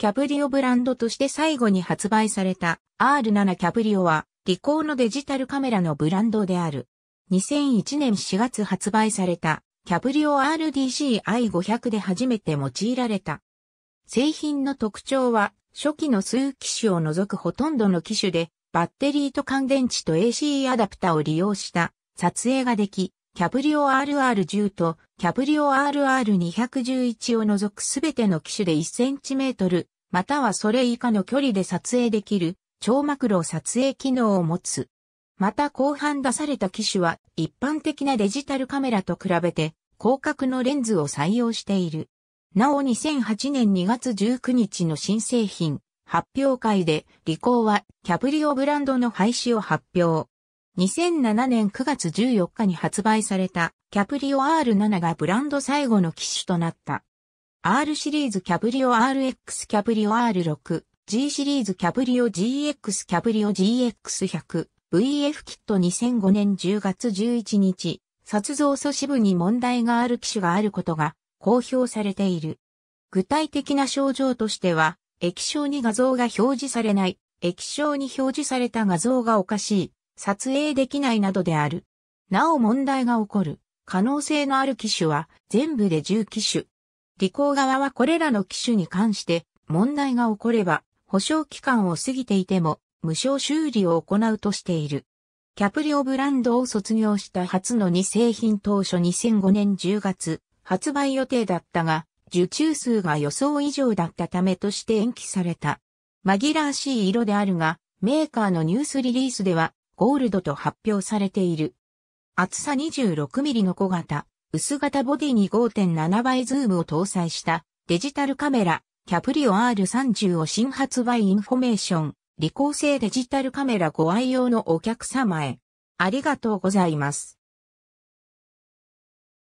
キャブリオブランドとして最後に発売された R7 キャブリオは、リコーのデジタルカメラのブランドである。2001年4月発売された、キャブリオ RDCI500 で初めて用いられた。製品の特徴は、初期の数機種を除くほとんどの機種で、バッテリーと乾電池と AC アダプタを利用した撮影ができ、キャブリオ RR10 とキャブリオ RR211 を除くすべての機種で1センチメートル、またはそれ以下の距離で撮影できる超マクロ撮影機能を持つ。また後半出された機種は一般的なデジタルカメラと比べて広角のレンズを採用している。なお2008年2月19日の新製品発表会でリコーはキャブリオブランドの廃止を発表。2007年9月14日に発売されたキャプリオ R7 がブランド最後の機種となった。R シリーズキャプリオ RX キャプリオ R6、G シリーズキャプリオ GX キャプリオ GX100、VF キット2005年10月11日、殺像素支部に問題がある機種があることが公表されている。具体的な症状としては、液晶に画像が表示されない、液晶に表示された画像がおかしい、撮影できないなどである。なお問題が起こる。可能性のある機種は全部で10機種。理工側はこれらの機種に関して問題が起これば保証期間を過ぎていても無償修理を行うとしている。キャプリオブランドを卒業した初の2製品当初2005年10月発売予定だったが受注数が予想以上だったためとして延期された。紛らわしい色であるがメーカーのニュースリリースではゴールドと発表されている。厚さ 26mm の小型、薄型ボディに5.7倍ズームを搭載したデジタルカメラ、キャプリオ R30 を新発売インフォメーション、理工性デジタルカメラご愛用のお客様へ。ありがとうございます。